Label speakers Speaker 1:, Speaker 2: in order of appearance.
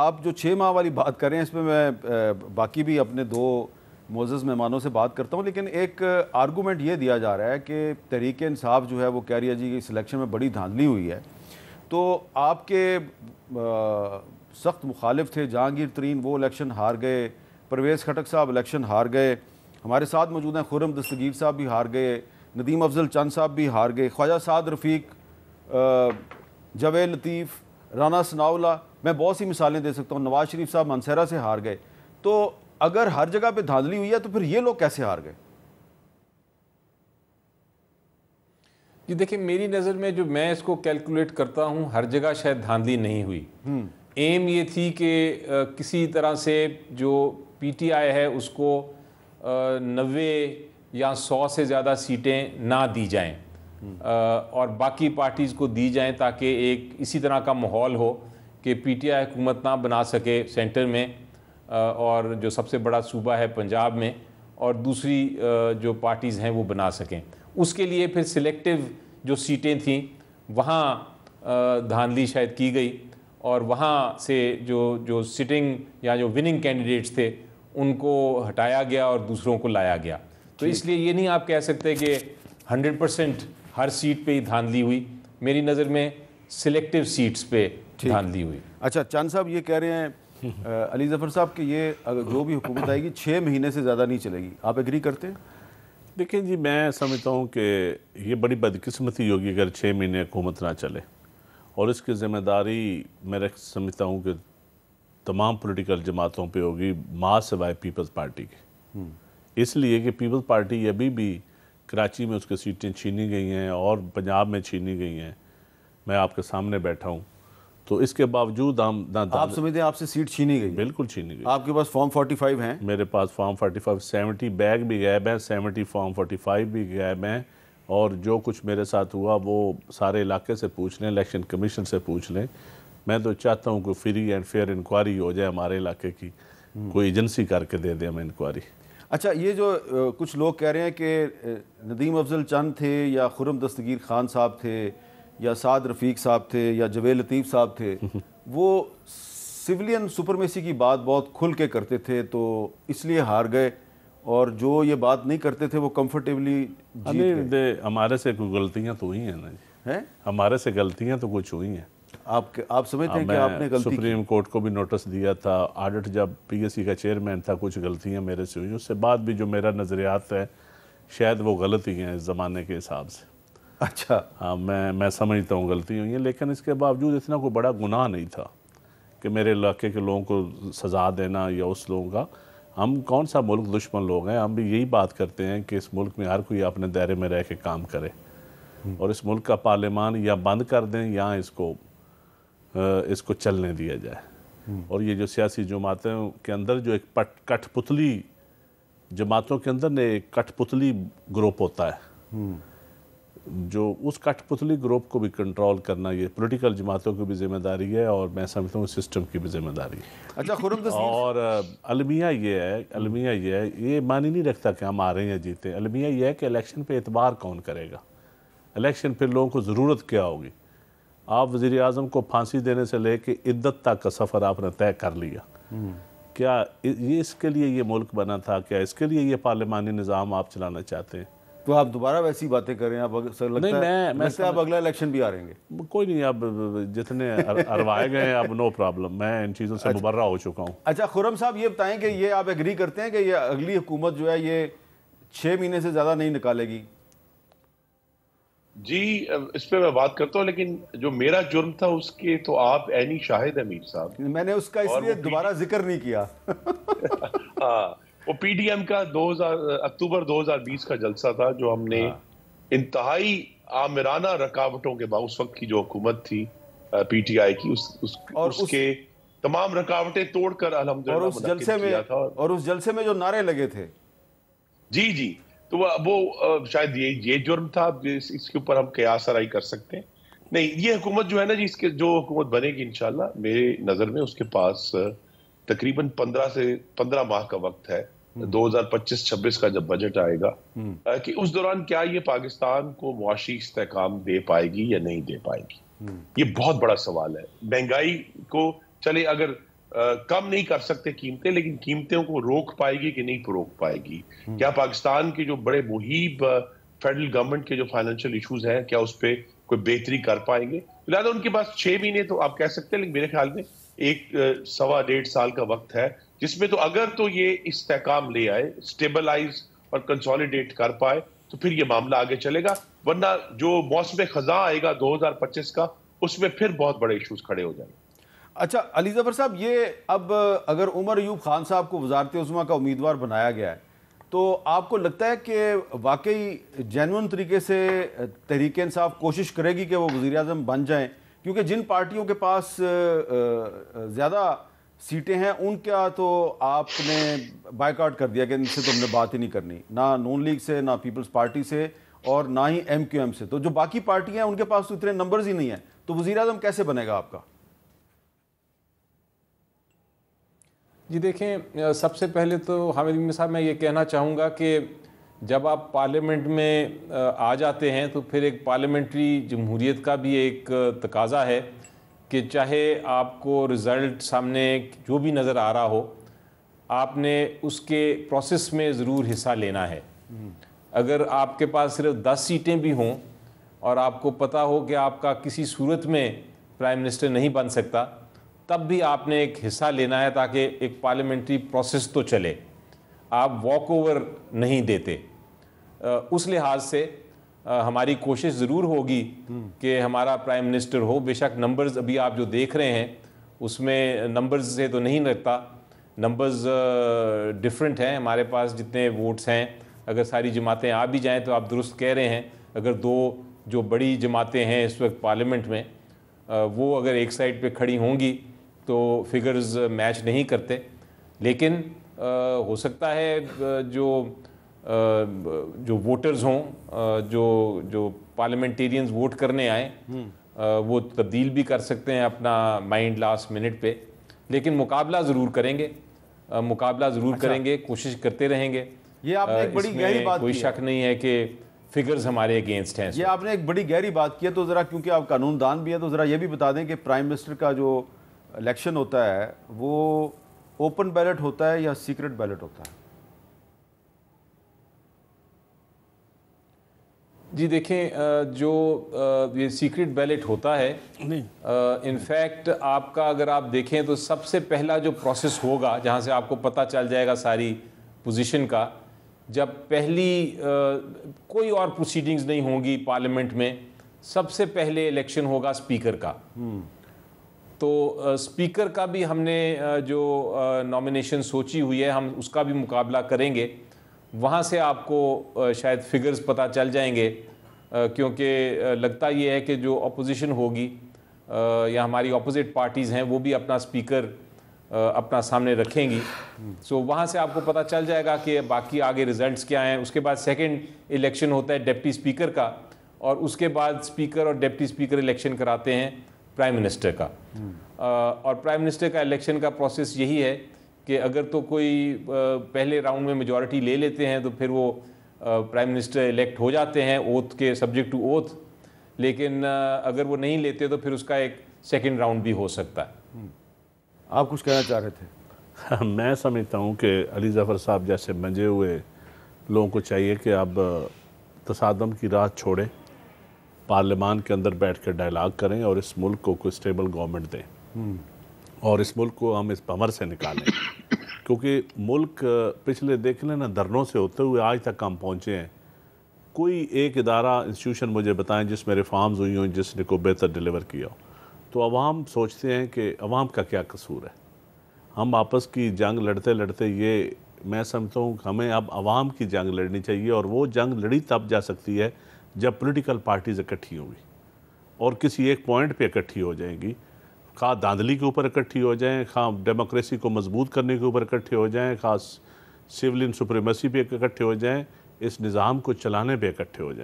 Speaker 1: आप जो छः माह वाली बात कर रहे हैं इसमें मैं बाकी भी अपने दो मोजस मेहमानों से बात करता हूँ लेकिन एक आर्गूमेंट ये दिया जा रहा है कि तहरीक इंसाफ जो है वो कह रही है जी की सिलेक्शन में बड़ी धांधली हुई है तो आपके सख्त मुखालिफ थे जहांगीर तरीन वो इलेक्शन हार गए परवेज़ खटक साहब इलेक्शन हार गए हमारे साथ मौजूद हैं खुरम दस्तगीर साहब भी हार गए नदीम अफजल चंद साहब भी हार गए ख्वाजा साद रफ़ीक जवेद लतीफ़ राना सनाउला मैं बहुत सी मिसालें दे सकता हूँ नवाज शरीफ साहब मनसहरा से हार गए तो अगर हर जगह पे धांधली हुई है तो फिर ये लोग
Speaker 2: कैसे हार गए जी देखिए मेरी नज़र में जो मैं इसको कैलकुलेट करता हूँ हर जगह शायद धांधली नहीं हुई हम्म। एम ये थी कि किसी तरह से जो पीटीआई है उसको नबे या सौ से ज़्यादा सीटें ना दी जाएं और बाकी पार्टीज़ को दी जाएँ ताकि एक इसी तरह का माहौल हो कि पी टी आई हुकूमत ना बना सके सेंटर में और जो सबसे बड़ा सूबा है पंजाब में और दूसरी जो पार्टीज़ हैं वो बना सकें उसके लिए फिर सिलेक्टिव जो सीटें थीं वहाँ धांधली शायद की गई और वहाँ से जो जो सिटिंग या जो विनिंग कैंडिडेट्स थे उनको हटाया गया और दूसरों को लाया गया तो इसलिए ये नहीं आप कह सकते कि 100 परसेंट हर सीट पे ही धांधली हुई मेरी नज़र में सिलेक्टिव सीट्स पे धांधली हुई अच्छा चांद साहब ये कह
Speaker 1: रहे हैं आ, अली जफर साहब कि ये अगर जो भी हुकूमत आएगी छः महीने से ज़्यादा नहीं चलेगी आप एग्री करते हैं देखिए जी मैं समझता हूँ कि ये बड़ी बदकिस्मती होगी अगर
Speaker 3: छः महीने हुकूमत ना चले और इसकी ज़िम्मेदारी मैं समझता हूँ कि तमाम पोलिटिकल जमातों पर होगी माँ सवाए पीपल्स पार्टी की हम्म। इसलिए कि पीपल्स पार्टी अभी भी कराची में उसकी सीटें छीनी गई हैं और पंजाब में छीनी गई हैं मैं आपके सामने बैठा हूँ तो इसके बावजूद हम ना आप समझते हैं आपसे सीट छीनी गई बिल्कुल छीनी गई आपके पास फॉर्म 45 हैं मेरे पास फॉर्म 45 सेवेंटी बैग भी गैब हैं सेवेंटी फॉर्म 45 भी गैब हैं और जो कुछ मेरे साथ हुआ वो सारे इलाके से पूछ लें इलेक्शन कमीशन से पूछ लें मैं तो चाहता हूँ कि फ्री एंड फेयर इंक्वायरी हो जाए हमारे इलाके की हम्म। कोई एजेंसी करके दे दें हमें इंक्वायरी
Speaker 1: अच्छा ये जो कुछ लोग कह रहे हैं कि नदीम अफजल चंद थे या खुरम दस्तगीर खान साहब थे या साद रफ़ीक साहब थे या जवे लतीफ़ साहब थे वो सिविलियन सुपरमेसी की बात बहुत खुल के करते थे तो इसलिए हार गए और जो ये बात नहीं करते थे वो कम्फर्टेबली
Speaker 3: हमारे से कोई गलतियाँ तो हुई हैं ना है? हमारे से गलतियाँ तो कुछ हुई हैं
Speaker 1: आप आप समझते हाँ, हैं कि आपने गलती
Speaker 3: सुप्रीम कोर्ट को भी नोटिस दिया था ऑडिट जब पीएससी का चेयरमैन था कुछ गलतियां मेरे से हुई उससे बाद भी जो मेरा नज़रियात है शायद वो गलत ही हैं इस ज़माने के हिसाब से अच्छा हाँ मैं मैं समझता हूँ गलती हुई है लेकिन इसके बावजूद इतना कोई बड़ा गुनाह नहीं था कि मेरे इलाके के लोगों को सज़ा देना या उस लोगों का हम कौन सा मुल्क दुश्मन लोग हैं हम भी यही बात करते हैं कि इस मुल्क में हर कोई अपने दायरे में रह के काम करे हम्म। और इस मुल्क का पार्लियामान या बंद कर दें या इसको इसको चलने दिया जाए हम्म। और ये जो सियासी जमातों के अंदर जो एक पट कठपुतली जमातों के अंदर ने एक कठपुतली ग्रुप होता है हम्म। जो उस कठपुतली ग्रुप को भी कंट्रोल करना ये पॉलिटिकल जमातों की भी जिम्मेदारी है और मैं समझता हूँ सिस्टम की भी जिम्मेदारी
Speaker 1: है अच्छा खुरम
Speaker 3: और अलमिया ये है अलमिया ये है ये मान ही नहीं रखता कि हम आ रहे हैं जीते अलमिया ये है कि इलेक्शन पे एतबार कौन करेगा इलेक्शन पे लोगों को ज़रूरत क्या होगी आप वज़ी अजम को फांसी देने से लेके इद्दत तक का सफ़र आपने तय कर लिया क्या ये इसके लिए ये मुल्क बना था क्या इसके लिए ये पार्लियामानी निज़ाम आप चलाना चाहते हैं
Speaker 1: तो आप दोबारा वैसी बातें करें आप सर लगता नहीं, मैं, मैं आप अगला इलेक्शन भी आ रहेंगे
Speaker 3: कोई नहीं अब जितने अरवाए गए हैं अब नो प्रॉब्लम मैं इन चीज़ों से अच्छा, हो चुका हूँ
Speaker 1: अच्छा खुरम साहब ये बताएं कि ये आप एग्री करते हैं कि ये अगली हुकूमत जो है ये छः महीने से ज़्यादा नहीं निकालेगी जी इस पर
Speaker 4: मैं बात करता हूँ लेकिन जो मेरा जुर्म था उसके तो आप ऐनी शाहिद है मीर साहब मैंने उसका इसलिए
Speaker 1: दोबारा जिक्र नहीं किया
Speaker 4: हाँ वो पीडीएम का 2000 अक्टूबर 2020 का जलसा था जो हमने हाँ। इंतहाई आमिराना रुकावटों के बाद उस वक्त की जो हुकूमत थी पीटीआई की उस, उस और उसके उस, तमाम रुकावटें तोड़कर अलहमद में और उस जलसे में जो नारे लगे थे जी जी तो वह वो शायद ये ये जुर्म था इस, इसके ऊपर हम कयास सराई कर सकते हैं नहीं ये हुकूमत जो है ना जी इसके जो हुकूमत बनेगी इनशाला मेरे नज़र में उसके पास तकरीबन पंद्रह से पंद्रह माह का वक्त है 2025-26 हम्म। का जब बजट आएगा हम्म। कि उस दौरान क्या ये पाकिस्तान को मुआशी इस्तेकाम दे पाएगी या नहीं दे पाएगी हम्म। ये बहुत बड़ा सवाल है महंगाई को चले अगर कम नहीं कर सकते कीमतें लेकिन कीमतों को रोक पाएगी कि नहीं रोक पाएगी हम्म। क्या पाकिस्तान के जो बड़े मुहिब फेडरल गवर्नमेंट के जो फाइनेंशियल इश्यूज हैं क्या उस पर कोई बेहतरी कर पाएंगे लिहाजा उनके पास छह महीने तो आप कह सकते हैं लेकिन मेरे ख्याल में एक सवा डेढ़ साल का वक्त है जिसमें तो अगर तो ये इस्तेकाम ले आए स्टेबलाइज और कंसोलिडेट कर पाए तो फिर ये मामला आगे चलेगा वरना जो मौसम खजा आएगा
Speaker 1: 2025 का उसमें फिर बहुत बड़े इश्यूज खड़े हो जाएंगे अच्छा अली जफर साहब ये अब अगर उमर अयूब खान साहब को वजारत उजमा का उम्मीदवार बनाया गया है तो आपको लगता है कि वाकई जैनवन तरीके से तहरीक इंसाफ कोशिश करेगी कि वो वज़ी अजम बन जाएँ क्योंकि जिन पार्टियों के पास ज़्यादा सीटें हैं उनका तो आपने बाइकआउट कर दिया कि इनसे तो हमने बात ही नहीं करनी ना नून लीग से ना पीपल्स पार्टी से और ना ही एम क्यू एम से तो जो बाकी पार्टियाँ हैं उनके पास
Speaker 2: तो इतने नंबर्स ही नहीं हैं तो वज़ी अजम कैसे बनेगा आपका जी देखें सबसे पहले तो हामिद इकमी साहब मैं ये कहना चाहूँगा कि जब आप पार्लियामेंट में आ जाते हैं तो फिर एक पार्लियामेंट्री जमहूरीत का भी एक तकाजा है कि चाहे आपको रिज़ल्ट सामने जो भी नज़र आ रहा हो आपने उसके प्रोसेस में ज़रूर हिस्सा लेना है अगर आपके पास सिर्फ दस सीटें भी हों और आपको पता हो कि आपका किसी सूरत में प्राइम मिनिस्टर नहीं बन सकता तब भी आपने एक हिस्सा लेना है ताकि एक पार्लियामेंट्री प्रोसेस तो चले आप वॉक ओवर नहीं देते उस लिहाज से हमारी कोशिश ज़रूर होगी कि हमारा प्राइम मिनिस्टर हो बेशक नंबर्स अभी आप जो देख रहे हैं उसमें नंबर्स से तो नहीं लगता नंबर्स डिफरेंट हैं हमारे पास जितने वोट्स हैं अगर सारी जमातें आ भी जाएं तो आप दुरुस्त कह रहे हैं अगर दो जो बड़ी जमातें हैं इस वक्त पार्लियामेंट में वो अगर एक साइड पे खड़ी होंगी तो फिगर्स मैच uh, नहीं करते लेकिन आ, uh, हो सकता है uh, जो आ, जो वोटर्स हों जो जो पार्लियामेंटेरियंस वोट करने आए हम्म। वो तब्दील भी कर सकते हैं अपना माइंड लास्ट मिनट पे लेकिन मुकाबला ज़रूर करेंगे आ, मुकाबला ज़रूर अच्छा। करेंगे कोशिश करते रहेंगे
Speaker 1: ये आपने एक बड़ी गहरी बात कोई शक
Speaker 2: नहीं है कि फिगर्स हमारे अगेंस्ट हैं ये
Speaker 1: आपने एक बड़ी गहरी बात की है तो ज़रा क्योंकि आप कानूनदान भी है तो ज़रा ये भी बता दें कि प्राइम मिनिस्टर का जो इलेक्शन होता है वो ओपन बैलेट होता है या सीक्रेट बैलेट होता है
Speaker 2: जी देखें जो ये सीक्रेट बैलेट होता है इनफैक्ट आपका अगर आप देखें तो सबसे पहला जो प्रोसेस होगा जहाँ से आपको पता चल जाएगा सारी पोजीशन का जब पहली कोई और प्रोसीडिंग्स नहीं होंगी पार्लियामेंट में सबसे पहले इलेक्शन होगा स्पीकर का हम्म। तो स्पीकर का भी हमने जो नॉमिनेशन सोची हुई है हम उसका भी मुकाबला करेंगे वहाँ से आपको शायद फिगर्स पता चल जाएंगे क्योंकि लगता ये है कि जो अपोजिशन होगी या हमारी अपोजिट पार्टीज़ हैं वो भी अपना स्पीकर अपना सामने रखेंगी सो so, वहाँ से आपको पता चल जाएगा कि बाकी आगे रिजल्ट्स क्या हैं उसके बाद सेकंड इलेक्शन होता है डिप्टी स्पीकर का और उसके बाद स्पीकर और डिप्टी स्पीकर इलेक्शन कराते हैं प्राइम मिनिस्टर का hmm. और प्राइम मिनिस्टर का इलेक्शन का प्रोसेस यही है कि अगर तो कोई पहले राउंड में मेजॉरिटी ले लेते हैं तो फिर वो प्राइम मिनिस्टर इलेक्ट हो जाते हैं ओथ के सब्जेक्ट टू ओथ लेकिन अगर वो नहीं लेते तो फिर उसका एक सेकेंड राउंड भी हो सकता है hmm. आप कुछ कहना चाह रहे थे
Speaker 3: हाँ, मैं समझता हूँ कि अली जफ़र साहब जैसे मंजे हुए लोगों को चाहिए कि अब तसादम की राह छोड़ें पार्लियामान के अंदर बैठ कर डायलाग करें और इस मुल्क को कोई स्टेबल गवर्नमेंट दें और इस मुल्क को हम इस भंवर से निकालें क्योंकि मुल्क पिछले देख लें ना धरनों से होते हुए आज तक हम पहुँचे हैं कोई एक इदारा इंस्टीट्यूशन मुझे बताएं जिसमें रिफॉर्म्स हुई हों जिसने को बेहतर डिलीवर किया हो तो अवाम सोचते हैं कि अवाम का क्या कसूर है हम आपस की जंग लड़ते लड़ते ये मैं समझता हूँ हमें अब अवाम की जंग लड़नी चाहिए और वो जंग लड़ी तब जा सकती है जब पॉलिटिकल पार्टीज इकट्ठी होंगी और किसी एक पॉइंट पे इकट्ठी हो जाएंगी खा धांधली के ऊपर इकट्ठी हो जाएं खा डेमोक्रेसी को मजबूत करने के ऊपर इकट्ठे हो जाएं खास सिविल इन सुप्रीमेसी पे इकट्ठे हो जाएं इस निज़ाम को चलाने पे इकट्ठे हो जाए